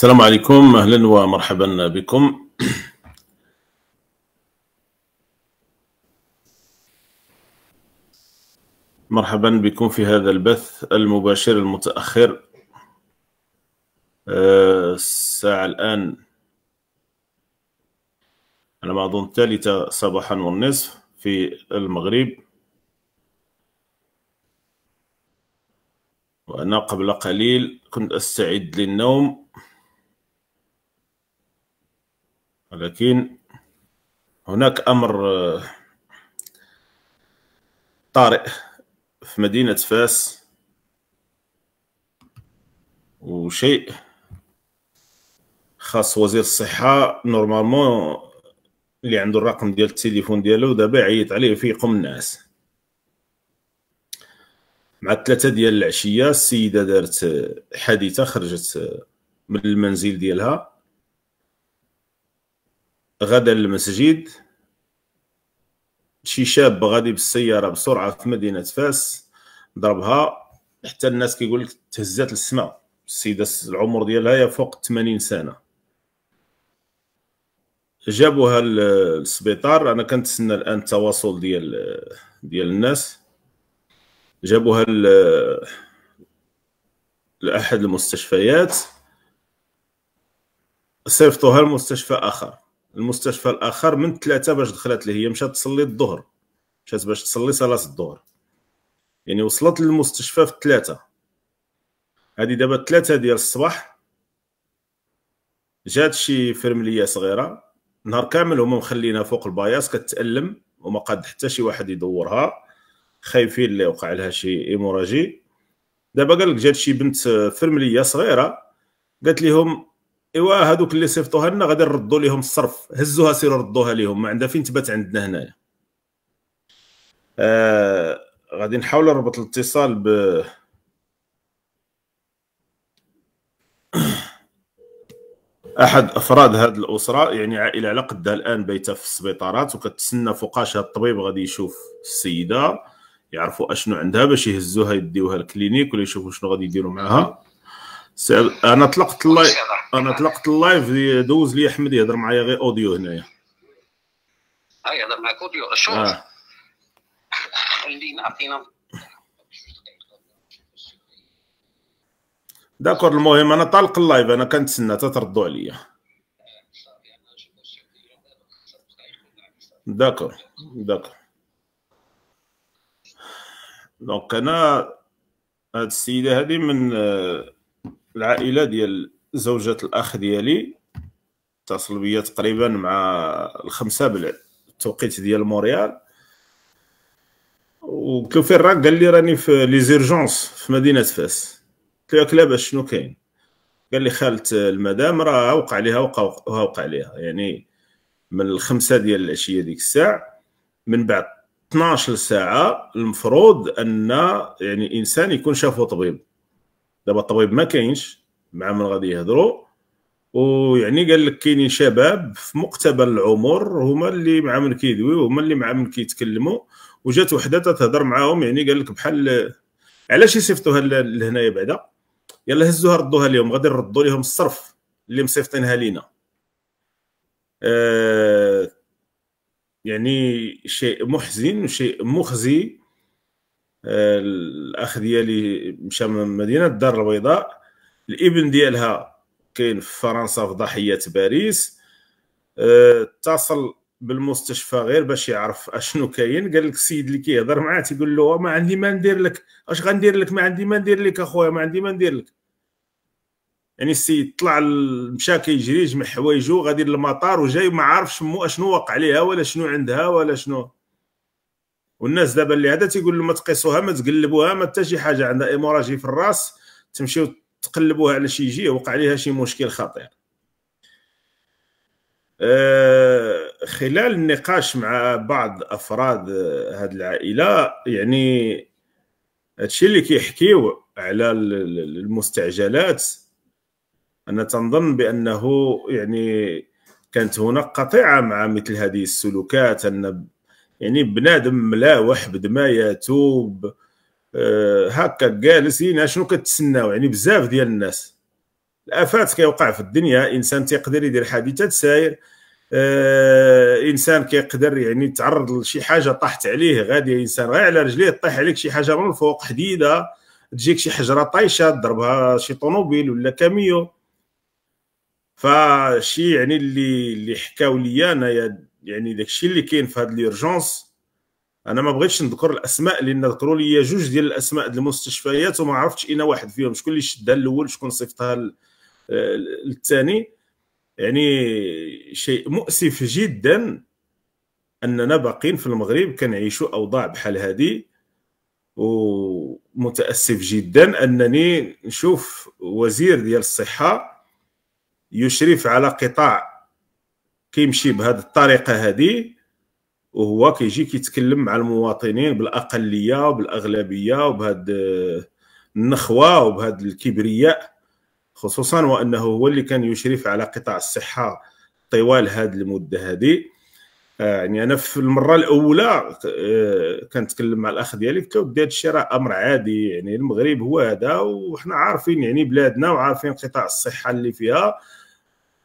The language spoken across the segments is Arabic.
السلام عليكم اهلا ومرحبا بكم مرحبا بكم في هذا البث المباشر المتاخر آه، الساعه الان على ما اظن الثالثه صباحا والنصف في المغرب وأنا قبل قليل كنت أستعد للنوم ولكن هناك امر آه، طارئ في مدينه فاس وشيء خاص وزير الصحه نورمالمون اللي عنده الرقم ديال التليفون ديالو دابا عيط عليه فيه قم الناس مع الثلاثة ديال العشية السيدة دارت حادثة خرجت آه، من المنزل ديالها غدا للمسجد شي شاب غادي بالسياره بسرعه في مدينه فاس ضربها حتى الناس كيقول لك تهزات للسماء السيده العمر ديالها فوق 80 سنه جابوها للسبيطار انا كنتسنى الان التواصل ديال ديال الناس جابوها لاحد المستشفيات صيفطوها لمستشفى اخر المستشفى الاخر من ثلاثه باش دخلت لي هي مشات تصلي الظهر مشات باش تصلي صلاه الظهر يعني وصلت للمستشفى في ثلاثه هذه دابا ثلاثه ديال الصباح جات شي فرمليه صغيره نهار كامل هما مخلينا فوق الباياس كتالم وما قاد حتى شي واحد يدورها خايفين اللي وقع لها شي ايموراجي دابا قال لك جات شي بنت فرمليه صغيره قالت لهم ايوا هذوك اللي صيفطوها لنا غادي نردوا لهم الصرف هزوها سيروا ردوها لهم ما عندها فين تبات عندنا هنايا آه غادي نحاول نربط الاتصال ب احد افراد هذه الاسره يعني عائله على قدها الان بايته في السبيطارات وكتسنى فوقاشها الطبيب غادي يشوف السيده يعرفوا اشنو عندها باش يهزوها يديوها الكلينيك ولا يشوفوا شنو غادي يديروا معاها سأل... انا طلقت اللايف انا طلقت اللايف دوز لي احمد يهضر معايا غير اوديو هنايا اه يهضر معاك اوديو شوف آه. خلينا داكور المهم انا طالق اللايف انا كنتسنى تتردوا عليا داكور داكور دونك انا هاد السيده هادي من العائله ديال زوجة الاخ ديالي اتصل بيا تقريبا مع الخمسه بالتوقيت ديال موريال وقلت فين راك قال لي راني في لي زيرجونس في مدينه فاس قلت له لاباس شنو كاين قال لي خالة المدام راه وقع عليها وقع وقع عليها يعني من الخمسة ديال العشية ديك الساعة من بعد 12 ساعة المفروض أن يعني إنسان يكون شافه طبيب دابا الطبيب ما كاينش مع من غادي يهضروا ويعني قال لك كاينين شباب في مقتبل العمر هما اللي مع من كيدويو هما اللي مع من كيتكلموا وجات وحده تتهضر معاهم يعني قال لك بحال علاش يصيفطوها لهنايا بعدا يلا هزوها ردوها لهم غادي نردوا لهم الصرف اللي مصيفطينها لينا آه يعني شيء محزن وشيء مخزي الاخ ديالي مشى من مدينه الدار البيضاء الابن ديالها كاين في فرنسا في ضحيه باريس آه، اتصل بالمستشفى غير باش يعرف اشنو كاين قال لك السيد اللي كيهضر معاه تيقول له ما عندي ما ندير لك اش غندير لك ما عندي ما ندير لك اخويا ما عندي ما ندير لك يعني السيد طلع مشى كيجري جمع حوايجو غادي للمطار وجاي ما عارفش مو اشنو وقع ليها ولا شنو عندها ولا شنو والناس دابا اللي هذا تيقول لهم ما تقيسوها ما تقلبوها ما حتى شي حاجه عندها ايموراجي في الراس تمشيو تقلبوها على شي جهه وقع عليها شي مشكل خطير آه، خلال النقاش مع بعض افراد هذه آه، العائله يعني هادشي اللي كيحكيو على المستعجلات انا تنظن بانه يعني كانت هناك قطيعه مع مثل هذه السلوكات ان يعني بنادم ملاوح بدما يتوب آه هكا جالسين شنو كتسناو يعني بزاف ديال الناس الافات كيوقع في الدنيا انسان تيقدر يدير حادثه ساير آه انسان كيقدر يعني تعرض لشي حاجه طاحت عليه غادي انسان غير على رجليه طيح عليك شي حاجه من فوق حديده تجيك شي حجره طايشه ضربها شي طوموبيل ولا كاميو فشي يعني اللي اللي حكاو لي انايا يعني داكشي اللي كاين في هاد ليرجونس انا ما بغيتش نذكر الاسماء لان ذكروا لي جوج ديال الاسماء ديال المستشفيات وما عرفتش اين واحد فيهم شكون اللي شدها الاول شكون صيفطها آه، للثاني يعني شيء مؤسف جدا اننا باقين في المغرب كنعيشوا اوضاع بحال هذه ومتاسف جدا انني نشوف وزير ديال الصحه يشرف على قطاع كيمشي بهذه الطريقه هذه وهو كيجي كيتكلم مع المواطنين بالاقليه وبالاغلبيه وبهاد آه، النخوه وبهاد الكبرياء خصوصا وانه هو اللي كان يشرف على قطاع الصحه طوال هذه المده هذه آه، يعني انا في المره الاولى آه، كنتكلم مع الاخ ديالي قلت له هذا راه امر عادي يعني المغرب هو هذا وحنا عارفين يعني بلادنا وعارفين قطاع الصحه اللي فيها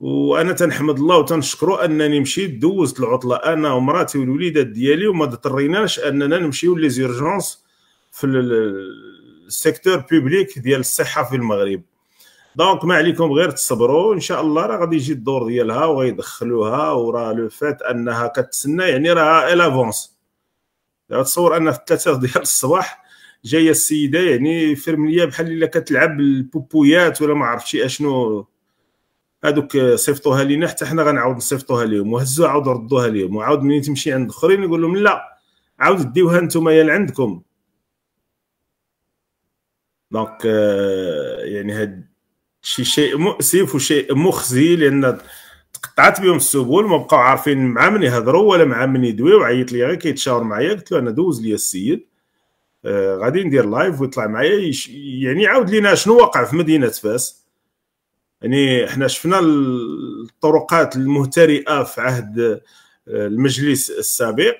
وانا تنحمد الله وتنشكرو انني مشيت دوزت العطله انا ومراتي والوليدات ديالي وما اضطريناش اننا نمشيو لي زيرجونس في السيكتور بوبليك ديال الصحه في المغرب دونك ما عليكم غير تصبروا ان شاء الله راه غادي يجي الدور ديالها وغيدخلوها وراه لو فات انها كتسنى يعني راه الافونس تصور ان في الثلاثه ديال الصباح جايه السيده يعني فيرمليه بحال الا كتلعب البوبويات ولا ما عرفتش اشنو هذوك صيفطوها لينا حتى حنا غنعاود نصيفطوها لهم وهزوا عاود ردوها لهم وعاود منين تمشي عند الاخرين يقول لهم لا عاود ديوها نتوما يا لعندكم دونك euh, يعني هاد شي شيء مؤسف وشيء مخزي لان تقطعت بهم السبل ما بقاو عارفين مع من يهضروا ولا مع من يدوي وعيط لي غير كيتشاور معايا قلت له انا دوز لي السيد آه غادي ندير لايف ويطلع معايا يعني يعاود لينا شنو وقع في مدينه فاس يعني احنا شفنا الطرقات المهترئه في عهد آه، المجلس السابق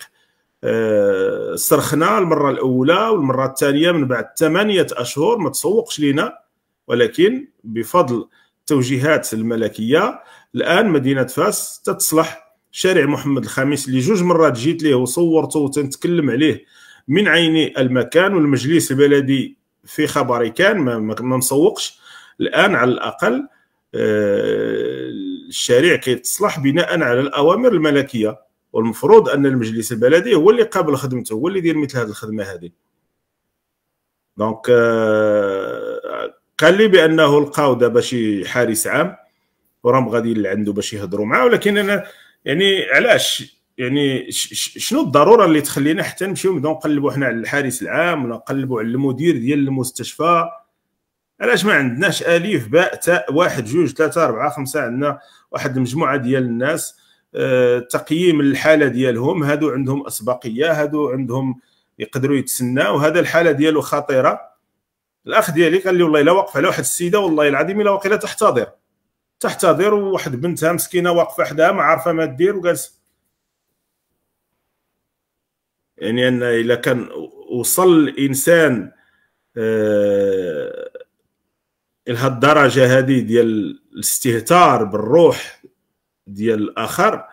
صرخنا آه، المره الاولى والمره الثانيه من بعد ثمانيه اشهر ما تسوقش لينا ولكن بفضل التوجيهات الملكيه الان مدينه فاس تتصلح شارع محمد الخامس اللي جوج مرات جيت ليه وصورته وتنتكلم عليه من عيني المكان والمجلس البلدي في خبري كان ما مسوقش الان على الاقل آه، الشارع كيتصلح بناء على الاوامر الملكيه والمفروض ان المجلس البلدي هو اللي قابل خدمته هو اللي يدير مثل هذه الخدمه هذه دونك آه، قال لي بانه لقاو دابا شي حارس عام ورام غادي لعنده باش يهضروا معاه ولكن انا يعني علاش يعني شنو الضروره اللي تخلينا حتى نمشيو نبداو نقلبوا حنا على الحارس العام ولا نقلبوا على المدير ديال المستشفى علاش ما عندناش الف باء تاء واحد جوج ثلاثه اربعه خمسه عندنا واحد المجموعه ديال الناس آه، تقييم الحاله ديالهم هادو عندهم اسبقيه هادو عندهم يقدروا يتسناو هذا الحاله ديالو خطيره الاخ ديالي قال لي والله الا واقف على واحد السيده والله العظيم الا واقيلا تحتضر تحتضر وواحد بنتها مسكينه واقفه حداها ما عارفه ما دير وجالس يعني ان الا كان وصل الانسان آه الدرجه هذه ديال الاستهتار بالروح ديال الاخر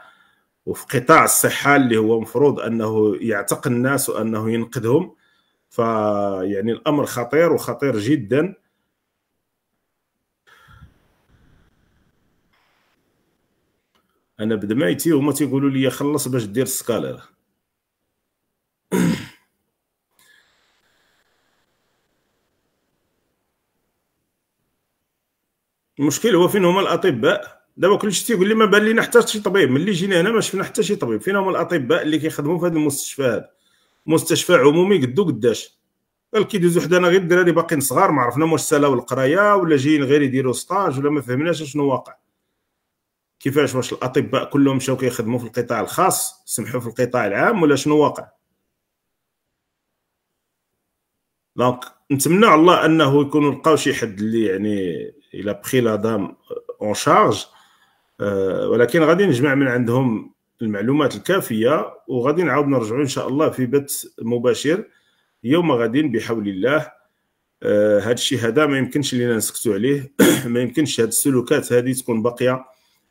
وفي قطاع الصحه اللي هو مفروض انه يعتق الناس وانه ينقذهم فيعني الامر خطير وخطير جدا انا بدمعتي هما تيقولوا لي خلص باش دير سكالر المشكل هو فين هما الاطباء دابا كلشي تيقول لي ما بان لينا حتى شي طبيب ملي جينا هنا ما شفنا حتى شي طبيب فين هما الاطباء اللي كيخدموا في هذا المستشفى هذا مستشفى عمومي قدو قداش قال كيدوزو حدانا غير الدراري باقيين صغار ما عرفنا واش سالاو القرايه ولا جايين غير يديروا ستاج ولا ما فهمناش شنو واقع كيفاش واش الاطباء كلهم مشاو كيخدموا في القطاع الخاص سمحوا في القطاع العام ولا شنو واقع دونك نتمنى الله انه يكونوا لقاو شي حد اللي يعني الى a pris la dame euh, en euh, ولكن غادي نجمع من عندهم المعلومات الكافيه وغادي نعاود نرجعوا ان شاء الله في بث مباشر يوم غادي بحول الله هذا آه، الشيء هذا ما يمكنش لينا نسكتوا عليه ما يمكنش هاد السلوكات هذه تكون باقيه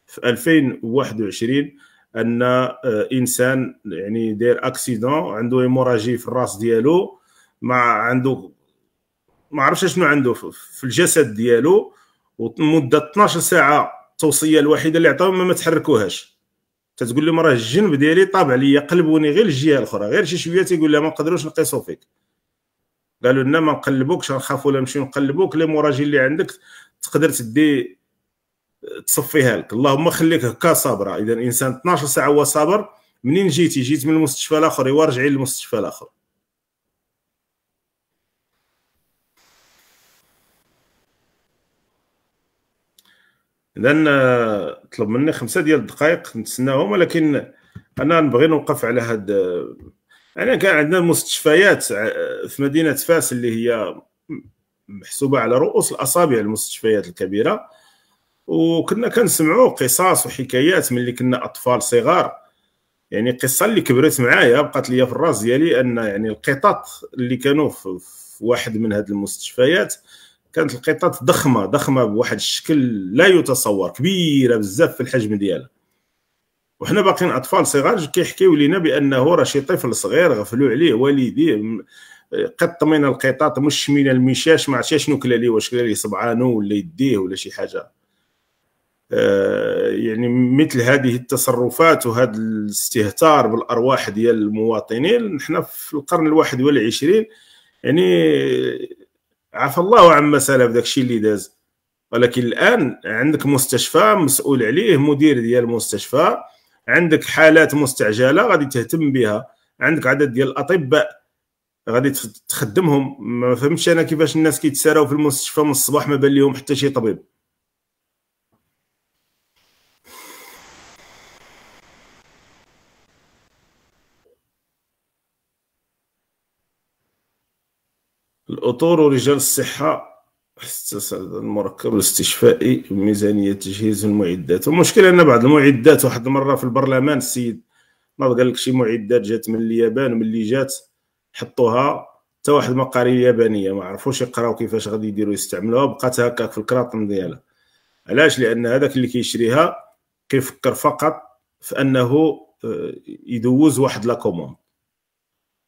في 2021 ان آه، انسان يعني داير اكسيدون عنده ايموراجي في الراس ديالو ما عنده ما عرفتش شنو عنده في الجسد ديالو ومده 12 ساعه التوصيه الوحيده اللي عطاو ما تحركوهاش تتقول لهم راه الجنب ديالي طاب عليا قلبوني غير الجهه الاخرى غير شي شويه تيقول لها ما نقدروش نقيسو فيك قالوا لنا ما نقلبوكش نخافوا لا نمشيو نقلبوك لي موراجي اللي عندك تقدر تدي تصفيها لك اللهم خليك هكا صابره اذا الانسان 12 ساعه هو صابر منين جيتي جيت من المستشفى الاخر يوا رجعي للمستشفى الاخر اذا آه، طلب مني خمسه ديال الدقائق نتسناهم ولكن انا نبغي نوقف على هاد آه، يعني كان عندنا مستشفيات آه، في مدينه فاس اللي هي محسوبه على رؤوس الاصابع المستشفيات الكبيره وكنا كنسمعوا قصص وحكايات ملي كنا اطفال صغار يعني قصه اللي كبرت معايا بقات لي في الراس ديالي ان يعني القطط اللي كانوا في واحد من هاد المستشفيات كانت القطط ضخمه ضخمه بواحد الشكل لا يتصور كبيره بزاف في الحجم ديالها وحنا باقيين اطفال صغار كيحكيو لينا بانه راه شي طفل صغير غفلوا عليه والديه قط من القطط مش من المشاش ما عرفتش شنو كلا ليه واش كلا ليه صبعانو ولا يديه ولا شي حاجه آه، يعني مثل هذه التصرفات وهذا الاستهتار بالارواح ديال المواطنين نحن في القرن الواحد والعشرين يعني عفى الله عما سلف داك الشيء اللي داز ولكن الان عندك مستشفى مسؤول عليه مدير ديال المستشفى عندك حالات مستعجله غادي تهتم بها عندك عدد ديال الاطباء غادي تخدمهم ما فهمتش انا كيفاش الناس كيتساراو في المستشفى من الصباح ما بان لهم حتى شي طبيب الأطور ورجال الصحة حتى المركب الاستشفائي بميزانية تجهيز المعدات المشكل أن بعض المعدات واحد المرة في البرلمان السيد ناض قال لك شي معدات جات من اليابان اللي جات حطوها حتى واحد مقاري يابانية ما عرفوش يقراو كيفاش غادي يديروا يستعملوها بقات هكاك في الكراطن ديالها علاش لأن هذاك اللي كيشريها كيفكر فقط في أنه آه، يدوز واحد لا كوموند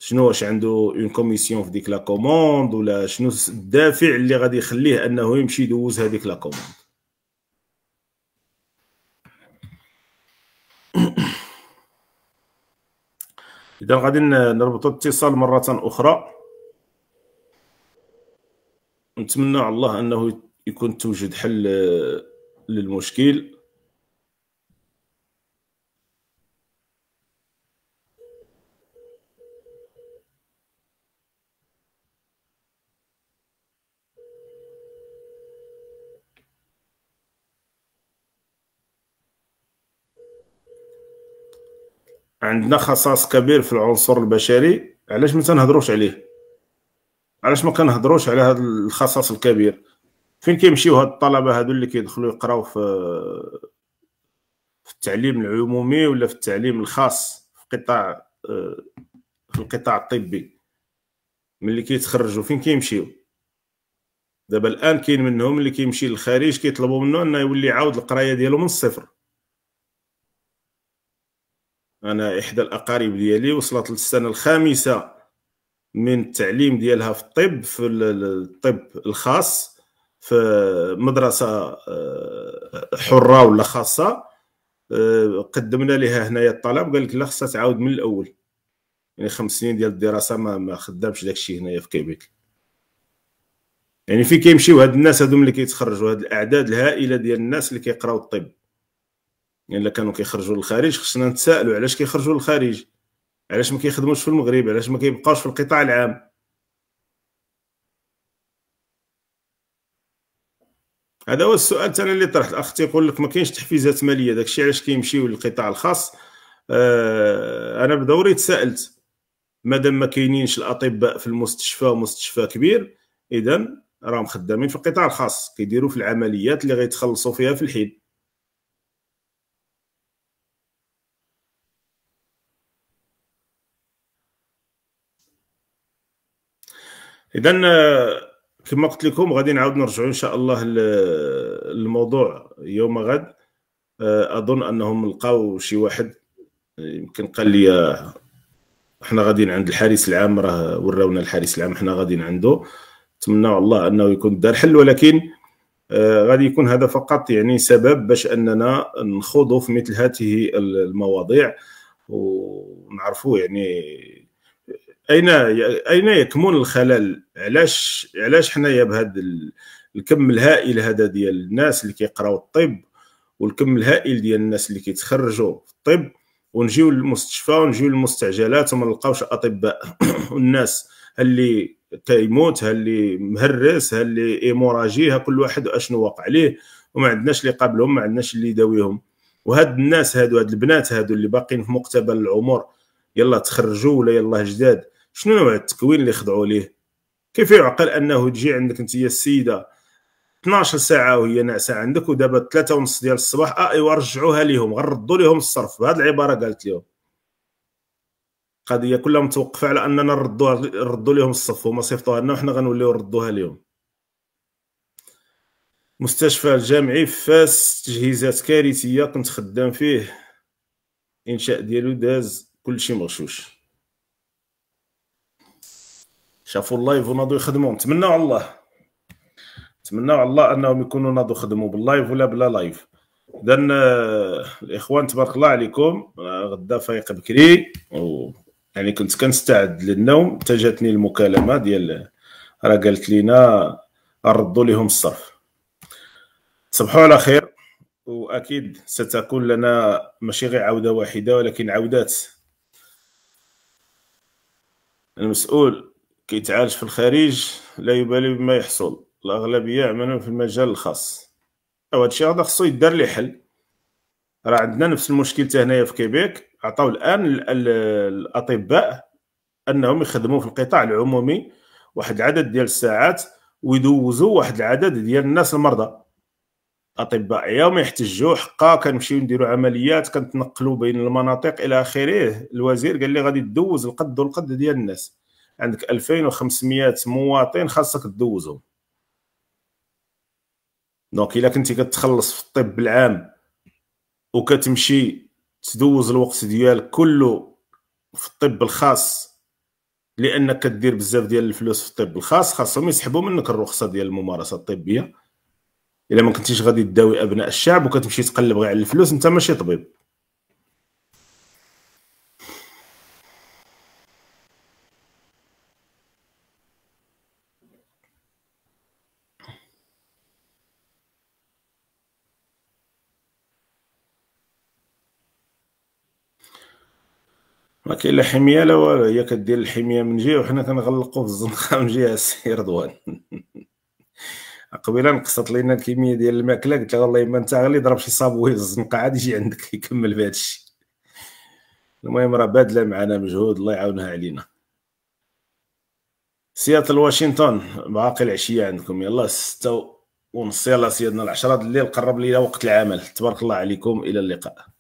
شنو واش عنده اون كوميسيون في ديك لا كوموند ولا شنو الدافع اللي غادي يخليه انه يمشي يدوز هذيك لا كوموند اذا غادي نربط الاتصال مره اخرى نتمنى على الله انه يكون توجد حل آه، للمشكل عندنا خصاص كبير في العنصر البشري علاش ما تنهضروش عليه علاش ما كنهضروش على هذا الخصاص الكبير فين كيمشيو هاد الطلبه هادو اللي كيدخلوا يقراو في في التعليم العمومي ولا في التعليم الخاص في قطاع في القطاع الطبي ملي كيتخرجوا فين كيمشيو دابا الان كاين منهم اللي كيمشي للخارج كيطلبوا منه انه يولي يعاود القرايه ديالو من الصفر انا احدى الاقارب ديالي وصلت للسنه الخامسه من التعليم ديالها في الطب في الطب الخاص في مدرسه آه، حره ولا خاصه آه، قدمنا لها هنايا الطلب قال لك لا خصها تعاود من الاول يعني خمس سنين ديال الدراسه ما ما خدامش داكشي هنايا في كيبيك يعني فين كيمشيو هاد الناس هادو ملي كيتخرجوا هاد الاعداد الهائله ديال الناس اللي كيقراو الطب يعني الا كانوا كيخرجوا للخارج خصنا نتسائلوا علاش كيخرجوا للخارج علاش ما كيخدموش في المغرب علاش ما كيبقاوش في القطاع العام هذا هو السؤال تانا اللي طرحت الاخ تيقول لك ما كاينش تحفيزات ماليه داكشي علاش كيمشيو للقطاع الخاص آه انا بدوري تسالت مادام ما كاينينش الاطباء في المستشفى مستشفى كبير اذا راهم خدامين في القطاع الخاص كيديروا في العمليات اللي غيتخلصوا فيها في الحين اذا آه، كما قلت لكم غادي نعاود نرجعوا ان شاء الله للموضوع يوم غد آه، اظن انهم لقاو شي واحد يمكن قال لي آه، حنا غاديين عند الحارس العام راه وراونا الحارس العام حنا غاديين عنده نتمنى الله انه يكون دار حل ولكن غادي يكون هذا فقط يعني سبب باش اننا نخوضوا في مثل هذه المواضيع ونعرفوا يعني اين اين يكمن الخلل علاش علاش حنايا بهذا الكم الهائل هذا ديال الناس اللي كيقراو الطب والكم الهائل ديال الناس اللي كيتخرجوا في الطب ونجيو للمستشفى ونجيو للمستعجلات وما نلقاوش اطباء والناس اللي كيموت اللي مهرس اللي ايموراجي ها كل واحد اشنو واقع عليه وما عندناش اللي قابلهم ما عندناش اللي يداويهم وهاد الناس هادو هاد البنات هادو اللي باقيين في مقتبل العمر يلا تخرجوا ولا يلا جداد شنو نوع التكوين اللي خضعوا ليه كيف يعقل انه تجي عندك انت السيده 12 ساعه وهي ناعسه عندك ودابا 3 ونص ديال الصباح اه ايوا رجعوها ليهم غردوا ليهم الصرف بهذه العباره قالت لهم القضيه كلها متوقفه على اننا نردوها ردوا لهم الصف هما صيفطوها لنا وحنا غنوليو نردوها ليهم مستشفى الجامعي في فاس تجهيزات كارثيه كنت خدام فيه الانشاء ديالو داز كلشي مغشوش شافوا اللايف وناضوا يخدموا نتمناو على الله نتمناو على الله انهم يكونوا ناضوا خدموا باللايف ولا بلا لايف اذا الاخوان آه، تبارك الله عليكم غدا فايق بكري و يعني كنت كنستعد للنوم تجاتني المكالمه ديال راه قالت لينا ردوا لهم الصرف تصبحوا على خير واكيد ستكون لنا ماشي غير عوده واحده ولكن عودات المسؤول كيتعالج في الخارج لا يبالي بما يحصل الاغلبيه يعملون في المجال الخاص او هادشي هذا خصو يدار ليه حل راه عندنا نفس المشكل حتى هنايا في كيبيك عطاو الان الاطباء انهم يخدموا في القطاع العمومي واحد العدد ديال الساعات ويدوزوا واحد العدد ديال الناس المرضى اطباء يوم يحتجوا حقا كنمشيو نديروا عمليات كنتنقلوا بين المناطق الى اخره الوزير قال لي غادي تدوز القد والقد ديال الناس عندك 2500 مواطن خاصك تدوزهم دونك الا كنتي كتخلص في الطب العام وكتمشي تدوز الوقت ديالك كله في الطب الخاص لانك كدير بزاف ديال الفلوس في الطب الخاص خاصهم يسحبوا منك الرخصه ديال الممارسه الطبيه الا ما كنتيش غادي تداوي ابناء الشعب وكتمشي تقلب غير على الفلوس انت ماشي طبيب ما كاين لا حميه لا والو هي كدير الحميه من جهه وحنا كنغلقوا في الزنقه من جهه السي رضوان قبيله نقصت لينا الكميه ديال الماكله قلت لها والله ما انت غير ضرب شي صابوي في الزنقه عاد يجي عندك يكمل في الشيء المهم راه بادله معنا مجهود الله يعاونها علينا سياتل واشنطن باقي العشيه عندكم يلا ستة ونص يلا سيدنا العشرة الليل قرب لينا وقت العمل تبارك الله عليكم الى اللقاء